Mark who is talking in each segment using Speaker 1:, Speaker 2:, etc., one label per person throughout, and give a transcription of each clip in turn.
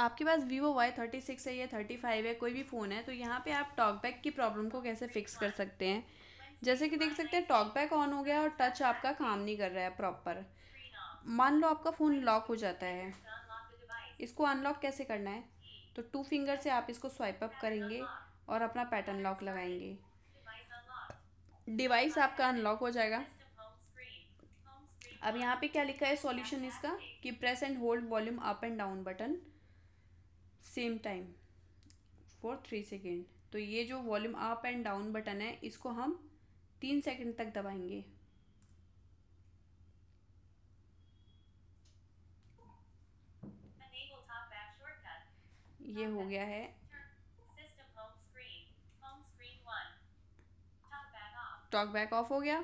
Speaker 1: आपके पास Vivo Y thirty six है या थर्टी फाइव है कोई भी फ़ोन है तो यहाँ पे आप टॉकबैक की प्रॉब्लम को कैसे फिक्स कर सकते हैं जैसे कि देख सकते हैं टॉकबैक ऑन हो गया और टच आपका काम नहीं कर रहा है प्रॉपर मान लो आपका फ़ोन लॉक हो जाता है इसको अनलॉक कैसे करना है तो टू फिंगर से आप इसको स्वाइप अप करेंगे और अपना पैटर्न लॉक लगाएंगे डिवाइस आपका अनलॉक हो जाएगा अब यहाँ पे क्या लिखा है सॉल्यूशन इसका कि press and hold volume up and down button same time for three second तो ये जो volume up and down button है इसको हम तीन सेकेंड तक दबाएंगे ये हो गया है टॉक बैक ऑफ हो गया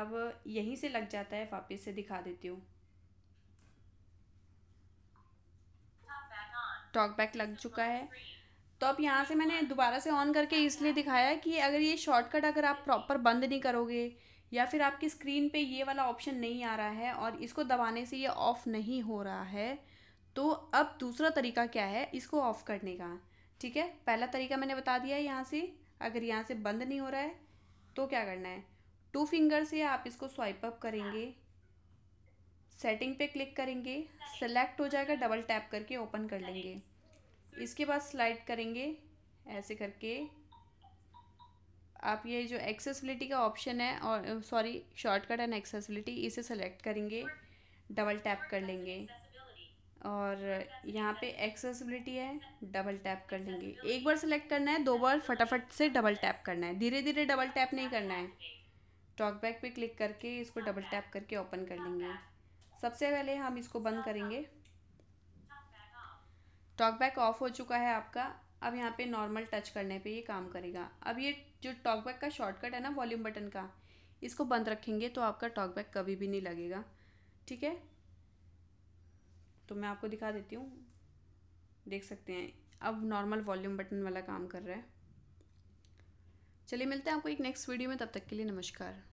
Speaker 1: अब यहीं से लग जाता है वापिस से दिखा देती हूँ टॉक बैक लग चुका है तो अब यहाँ से मैंने दोबारा से ऑन करके इसलिए दिखाया कि अगर ये शॉर्टकट अगर आप प्रॉपर बंद नहीं करोगे या फिर आपकी स्क्रीन पे ये वाला ऑप्शन नहीं आ रहा है और इसको दबाने से ये ऑफ़ नहीं हो रहा है तो अब दूसरा तरीका क्या है इसको ऑफ़ करने का ठीक है पहला तरीका मैंने बता दिया है यहाँ से अगर यहाँ से बंद नहीं हो रहा है तो क्या करना है टू फिंगर से आप इसको स्वाइप अप करेंगे सेटिंग पे क्लिक करेंगे सेलेक्ट हो जाएगा डबल टैप करके ओपन कर लेंगे इसके बाद स्लाइड करेंगे ऐसे करके आप ये जो एक्सेसिबिलिटी का ऑप्शन है और सॉरी शॉर्टकट एंड एक्सेसिबिलिटी इसे सेलेक्ट करेंगे डबल टैप कर लेंगे और यहाँ पे एक्सेसिबिलिटी है डबल टैप कर लेंगे एक बार सेलेक्ट करना है दो बार फटाफट से डबल टैप करना है धीरे धीरे डबल टैप नहीं करना है टॉकबैक पे क्लिक करके इसको डबल टैप करके ओपन कर लेंगे सबसे पहले हम इसको बंद करेंगे टॉकबैक ऑफ हो चुका है आपका अब यहाँ पे नॉर्मल टच करने पे ये काम करेगा अब ये जो टॉकबैक का शॉर्टकट है ना वॉल्यूम बटन का इसको बंद रखेंगे तो आपका टॉकबैक कभी भी नहीं लगेगा ठीक है तो मैं आपको दिखा देती हूँ देख सकते हैं अब नॉर्मल वॉल्यूम बटन वाला काम कर रहा है चलिए मिलते हैं आपको एक नेक्स्ट वीडियो में तब तक के लिए नमस्कार